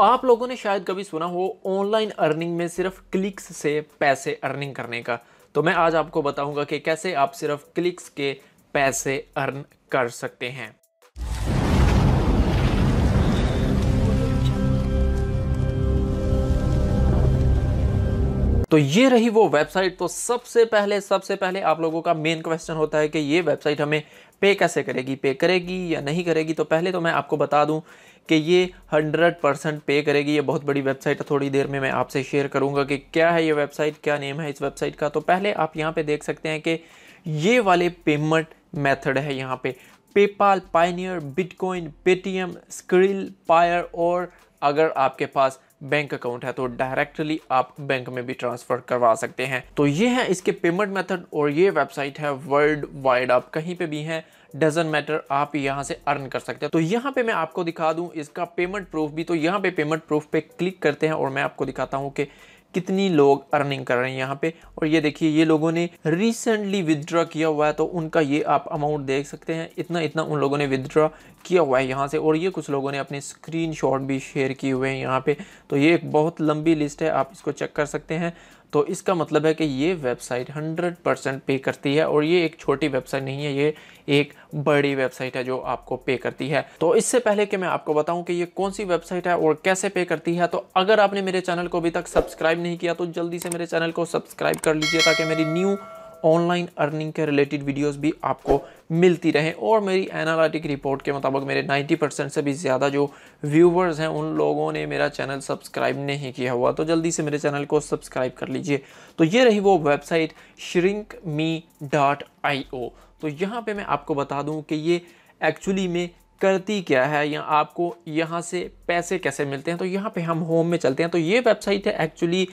आप लोगों ने शायद कभी सुना हो ऑनलाइन अर्निंग में सिर्फ क्लिक्स से पैसे अर्निंग करने का तो मैं आज आपको बताऊंगा कि कैसे आप सिर्फ क्लिक्स के पैसे अर्न कर सकते हैं तो ये रही वो वेबसाइट तो सबसे पहले सबसे पहले आप लोगों का मेन क्वेश्चन होता है कि ये वेबसाइट हमें पे कैसे करेगी पे करेगी या नहीं करेगी तो पहले तो मैं आपको बता दूं कि ये 100 परसेंट पे करेगी ये बहुत बड़ी वेबसाइट है थोड़ी देर में मैं आपसे शेयर करूंगा कि क्या है ये वेबसाइट क्या नेम है इस वेबसाइट का तो पहले आप यहाँ पे देख सकते हैं कि ये वाले पेमेंट मेथड है यहाँ पे PayPal Payoneer Bitcoin Paytm Skrill Payeer और अगर आपके पास बैंक अकाउंट है तो डायरेक्टली आप बैंक में भी ट्रांसफर करवा सकते हैं तो ये है इसके पेमेंट मेथड और ये वेबसाइट है वर्ल्ड वाइड आप कहीं पे भी हैं डजन मैटर आप यहाँ से अर्न कर सकते हैं तो यहाँ पे मैं आपको दिखा दूँ इसका पेमेंट प्रूफ भी तो यहाँ पे पेमेंट प्रूफ पे क्लिक करते हैं और मैं आपको दिखाता हूँ कि कितनी लोग अर्निंग कर रहे हैं यहाँ पे और ये देखिए ये लोगों ने रिसेंटली विदड्रॉ किया हुआ है तो उनका ये आप अमाउंट देख सकते हैं इतना इतना उन लोगों ने विदड्रॉ किया हुआ है यहाँ से और ये कुछ लोगों ने अपने स्क्रीनशॉट भी शेयर किए हुए हैं यहाँ पे तो ये एक बहुत लंबी लिस्ट है आप इसको चेक कर सकते हैं तो इसका मतलब है कि ये वेबसाइट 100 परसेंट पे करती है और ये एक छोटी वेबसाइट नहीं है ये एक बड़ी वेबसाइट है जो आपको पे करती है तो इससे पहले कि मैं आपको बताऊं कि ये कौन सी वेबसाइट है और कैसे पे करती है तो अगर आपने मेरे चैनल को अभी तक सब्सक्राइब नहीं किया तो जल्दी से मेरे चैनल को सब्सक्राइब कर लीजिए ताकि मेरी न्यू ऑनलाइन अर्निंग के रिलेटेड वीडियोस भी आपको मिलती रहें और मेरी एनालिटिक रिपोर्ट के मुताबिक मेरे 90 परसेंट से भी ज़्यादा जो व्यूवर्स हैं उन लोगों ने मेरा चैनल सब्सक्राइब नहीं किया हुआ तो जल्दी से मेरे चैनल को सब्सक्राइब कर लीजिए तो ये रही वो वेबसाइट श्रिंक मी आई ओ तो यहाँ पर मैं आपको बता दूँ कि ये एक्चुअली में करती क्या है या आपको यहाँ से पैसे कैसे मिलते हैं तो यहाँ पे हम होम में चलते हैं तो ये वेबसाइट है एक्चुअली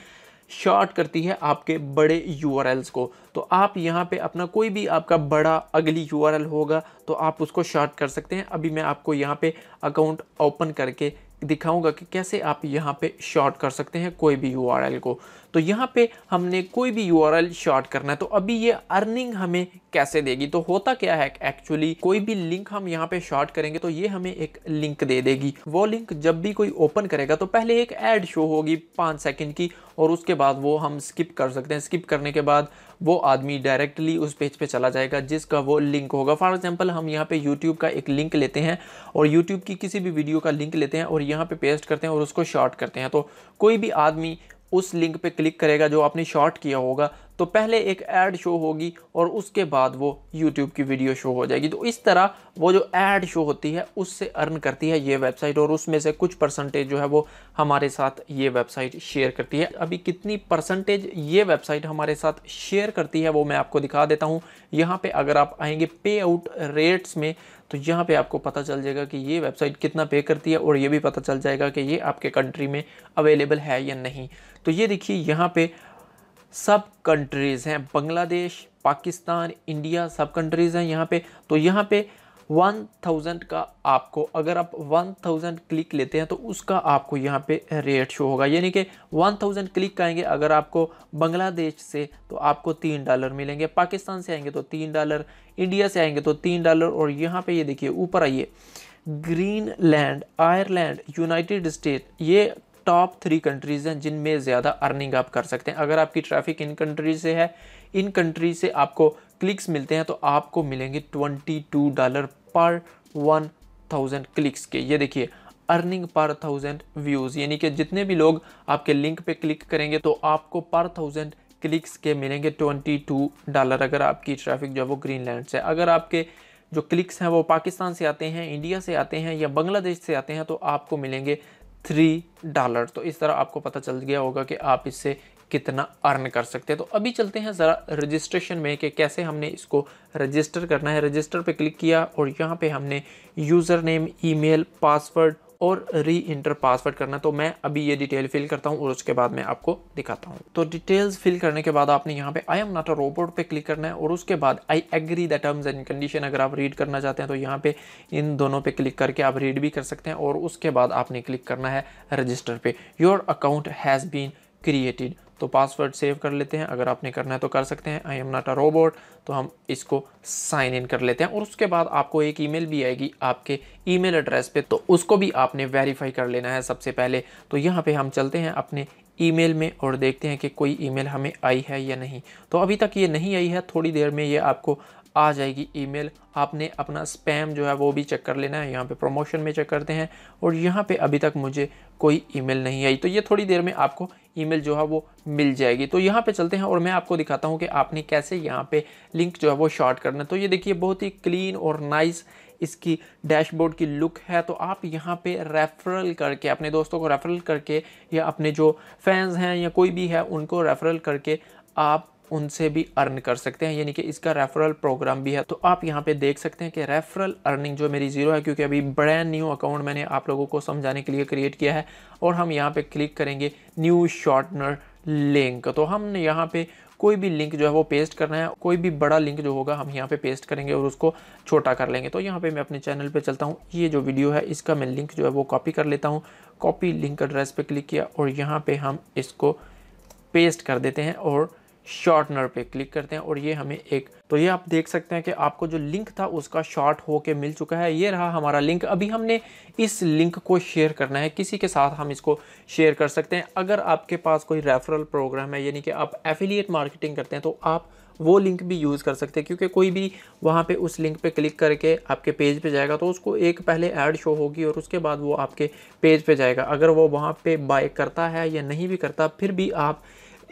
शॉर्ट करती है आपके बड़े यू को तो आप यहाँ पे अपना कोई भी आपका बड़ा अगली यू होगा तो आप उसको शॉर्ट कर सकते हैं अभी मैं आपको यहाँ पे अकाउंट ओपन करके दिखाऊंगा कि कैसे आप यहाँ पे शॉर्ट कर सकते हैं कोई भी यू को तो यहाँ पे हमने कोई भी यू शॉर्ट करना है तो अभी ये अर्निंग हमें कैसे देगी तो होता क्या है एक्चुअली कोई भी लिंक हम यहाँ पे शॉर्ट करेंगे तो ये हमें एक लिंक दे देगी वो लिंक जब भी कोई ओपन करेगा तो पहले एक एड शो होगी पाँच सेकेंड की और उसके बाद वो हम स्किप कर सकते हैं स्किप करने के बाद वो आदमी डायरेक्टली उस पेज पे चला जाएगा जिसका वो लिंक होगा फॉर एग्जांपल हम यहाँ पे यूट्यूब का एक लिंक लेते हैं और यूट्यूब की किसी भी वीडियो का लिंक लेते हैं और यहाँ पे पेस्ट करते हैं और उसको शॉर्ट करते हैं तो कोई भी आदमी उस लिंक पे क्लिक करेगा जो आपने शॉर्ट किया होगा तो पहले एक ऐड शो होगी और उसके बाद वो यूट्यूब की वीडियो शो हो जाएगी तो इस तरह वो जो ऐड शो होती है उससे अर्न करती है ये वेबसाइट और उसमें से कुछ परसेंटेज जो है वो हमारे साथ ये वेबसाइट शेयर करती है अभी कितनी परसेंटेज ये वेबसाइट हमारे साथ शेयर करती है वो मैं आपको दिखा देता हूँ यहाँ पर अगर आप आएंगे पे आउट रेट्स में तो यहाँ पे आपको पता चल जाएगा कि ये वेबसाइट कितना पे करती है और ये भी पता चल जाएगा कि ये आपके कंट्री में अवेलेबल है या नहीं तो ये देखिए यहाँ पे सब कंट्रीज़ हैं बांग्लादेश पाकिस्तान इंडिया सब कंट्रीज़ हैं यहाँ पे तो यहाँ पे 1000 का आपको अगर आप 1000 क्लिक लेते हैं तो उसका आपको यहाँ पे रेट शो होगा यानी कि 1000 क्लिक आएंगे अगर आपको बांग्लादेश से तो आपको तीन डॉलर मिलेंगे पाकिस्तान से आएंगे तो तीन डॉलर इंडिया से आएंगे तो तीन डॉलर और यहाँ पे ये देखिए ऊपर आइए Greenland Ireland United State ये टॉप थ्री कंट्रीज़ हैं जिनमें ज़्यादा अर्निंग आप कर सकते हैं अगर आपकी ट्रैफिक इन कंट्रीज से है इन कंट्री से आपको क्लिक्स मिलते हैं तो आपको मिलेंगे ट्वेंटी टू डॉलर पर वन थाउजेंड क्लिक्स के ये देखिए अर्निंग पर थाउजेंड व्यूज़ यानी कि जितने भी लोग आपके लिंक पे क्लिक करेंगे तो आपको पर थाउजेंड क्लिक्स के मिलेंगे ट्वेंटी टू डॉलर अगर आपकी ट्रैफिक जो है वो ग्रीन लैंड से अगर आपके जो क्लिक्स हैं वो पाकिस्तान से आते हैं इंडिया से आते हैं या बांग्लादेश से आते हैं तो आपको मिलेंगे थ्री डॉलर तो इस तरह आपको पता चल गया होगा कि आप इससे कितना अर्न कर सकते हैं तो अभी चलते हैं ज़रा रजिस्ट्रेशन में कि कैसे हमने इसको रजिस्टर करना है रजिस्टर पे क्लिक किया और यहाँ पे हमने यूज़र नेम ईमेल पासवर्ड और री इंटर पासवर्ड करना तो मैं अभी ये डिटेल फिल करता हूँ और उसके बाद मैं आपको दिखाता हूँ तो डिटेल्स फिल करने के बाद आपने यहाँ पे I am not a robot पे क्लिक करना है और उसके बाद I agree the terms and condition अगर आप रीड करना चाहते हैं तो यहाँ पे इन दोनों पे क्लिक करके आप रीड भी कर सकते हैं और उसके बाद आपने क्लिक करना है रजिस्टर पे your account has been created तो पासवर्ड सेव कर लेते हैं अगर आपने करना है तो कर सकते हैं I am not a robot तो हम इसको साइन इन कर लेते हैं और उसके बाद आपको एक ईमेल भी आएगी आपके ईमेल एड्रेस पे तो उसको भी आपने वेरीफाई कर लेना है सबसे पहले तो यहाँ पे हम चलते हैं अपने ईमेल में और देखते हैं कि कोई ईमेल हमें आई है या नहीं तो अभी तक ये नहीं आई है थोड़ी देर में ये आपको आ जाएगी ईमेल आपने अपना स्पैम जो है वो भी चेक कर लेना है यहाँ पे प्रमोशन में चेक करते हैं और यहाँ पे अभी तक मुझे कोई ईमेल नहीं आई तो ये थोड़ी देर में आपको ईमेल जो है वो मिल जाएगी तो यहाँ पे चलते हैं और मैं आपको दिखाता हूँ कि आपने कैसे यहाँ पे लिंक जो है वो शॉर्ट करना तो ये देखिए बहुत ही क्लीन और नाइस इसकी डैशबोर्ड की लुक है तो आप यहाँ पे रेफरल करके अपने दोस्तों को रेफरल करके या अपने जो फैंस हैं या कोई भी है उनको रेफरल करके आप उनसे भी अर्न कर सकते हैं यानी कि इसका रेफरल प्रोग्राम भी है तो आप यहाँ पे देख सकते हैं कि रेफरल अर्निंग जो मेरी जीरो है क्योंकि अभी ब्रांड न्यू अकाउंट मैंने आप लोगों को समझाने के लिए क्रिएट किया है और हम यहाँ पे क्लिक करेंगे न्यू शॉर्टनर लिंक तो हमने यहाँ पे कोई भी लिंक जो है वो पेस्ट करना है कोई भी बड़ा लिंक जो होगा हम यहाँ पे पेस्ट करेंगे और उसको छोटा कर लेंगे तो यहाँ पे मैं अपने चैनल पे चलता हूँ ये जो वीडियो है इसका मैं लिंक जो है वो कॉपी कर लेता हूँ कॉपी लिंक एड्रेस पे क्लिक किया और यहाँ पे हम इसको पेस्ट कर देते हैं और शॉर्टनर पे क्लिक करते हैं और ये हमें एक तो ये आप देख सकते हैं कि आपको जो लिंक था उसका शॉर्ट होके मिल चुका है ये रहा हमारा लिंक अभी हमने इस लिंक को शेयर करना है किसी के साथ हम इसको शेयर कर सकते हैं अगर आपके पास कोई रेफरल प्रोग्राम है यानी कि आप एफिलिएट मार्केटिंग करते हैं तो आप वो लिंक भी यूज़ कर सकते हैं क्योंकि कोई भी वहाँ पे उस लिंक पे क्लिक करके आपके पेज पे जाएगा तो उसको एक पहले ऐड शो होगी और उसके बाद वो आपके पेज पे जाएगा अगर वो वहाँ पे बाय करता है या नहीं भी करता फिर भी आप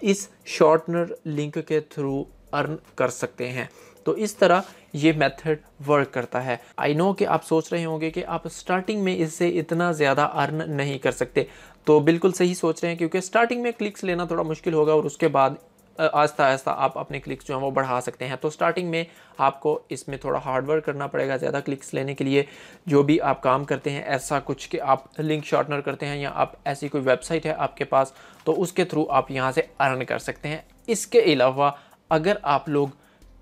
इस शॉर्टनर लिंक के थ्रू अर्न कर सकते हैं तो इस तरह ये मेथड वर्क करता है आई नो कि आप सोच रहे होंगे कि आप स्टार्टिंग में इससे इतना ज़्यादा अर्न नहीं कर सकते तो बिल्कुल सही सोच रहे हैं क्योंकि स्टार्टिंग में क्लिक्स लेना थोड़ा मुश्किल होगा और उसके बाद आस्ता आस्ता आप अपने क्लिक्स जो हैं वो बढ़ा सकते हैं तो स्टार्टिंग में आपको इसमें थोड़ा हार्डवर्क करना पड़ेगा ज़्यादा क्लिक्स लेने के लिए जो भी आप काम करते हैं ऐसा कुछ कि आप लिंक शॉर्टनर करते हैं या आप ऐसी कोई वेबसाइट है आपके पास तो उसके थ्रू आप यहाँ से अर्न कर सकते हैं इसके अलावा अगर आप लोग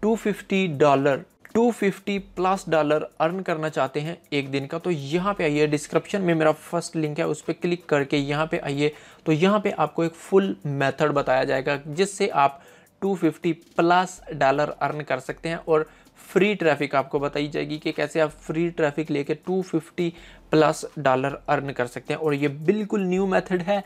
250 डॉलर 250 प्लस डॉलर अर्न करना चाहते हैं एक दिन का तो यहाँ पे आइए डिस्क्रिप्शन में मेरा फर्स्ट लिंक है उस पर क्लिक करके यहाँ पे आइए तो यहाँ पे आपको एक फुल मेथड बताया जाएगा जिससे आप 250 प्लस डॉलर अर्न कर सकते हैं और फ्री ट्रैफिक आपको बताई जाएगी कि कैसे आप फ्री ट्रैफिक लेके 250 प्लस डॉलर अर्न कर सकते हैं और ये बिल्कुल न्यू मेथड है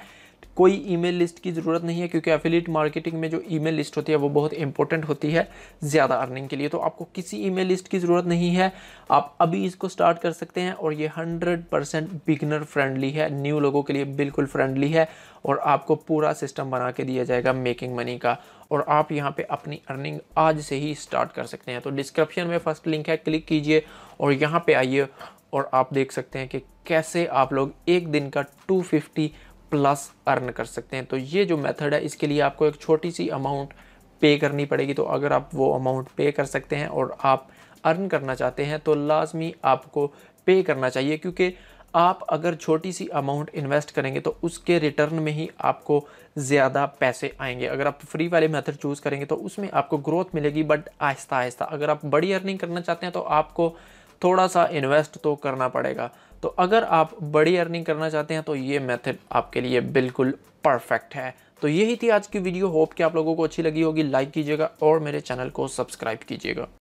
कोई ईमेल लिस्ट की ज़रूरत नहीं है क्योंकि एफिलिएट मार्केटिंग में जो ईमेल लिस्ट होती है वो बहुत इंपॉर्टेंट होती है ज़्यादा अर्निंग के लिए तो आपको किसी ईमेल लिस्ट की ज़रूरत नहीं है आप अभी इसको स्टार्ट कर सकते हैं और ये हंड्रेड परसेंट बिगनर फ्रेंडली है न्यू लोगों के लिए बिल्कुल फ्रेंडली है और आपको पूरा सिस्टम बना के दिया जाएगा मेकिंग मनी का और आप यहाँ पर अपनी अर्निंग आज से ही स्टार्ट कर सकते हैं तो डिस्क्रिप्शन में फर्स्ट लिंक है क्लिक कीजिए और यहाँ पर आइए और आप देख सकते हैं कि कैसे आप लोग एक दिन का फिफ्टी प्लस अर्न कर सकते हैं तो ये जो मेथड है इसके लिए आपको एक छोटी सी अमाउंट पे करनी पड़ेगी तो अगर आप वो अमाउंट पे कर सकते हैं और आप अर्न करना चाहते हैं तो लाजमी आपको पे करना चाहिए क्योंकि आप अगर छोटी सी अमाउंट इन्वेस्ट करेंगे तो उसके रिटर्न में ही आपको ज़्यादा पैसे आएंगे अगर आप फ्री वाले मेथड चूज़ करेंगे तो उसमें आपको ग्रोथ मिलेगी बट आहिस्ता आहिस्ता अगर आप बड़ी अर्निंग करना चाहते हैं तो आपको थोड़ा सा इन्वेस्ट तो करना पड़ेगा तो अगर आप बड़ी अर्निंग करना चाहते हैं तो ये मेथड आपके लिए बिल्कुल परफेक्ट है तो यही थी आज की वीडियो होप कि आप लोगों को अच्छी लगी होगी लाइक कीजिएगा और मेरे चैनल को सब्सक्राइब कीजिएगा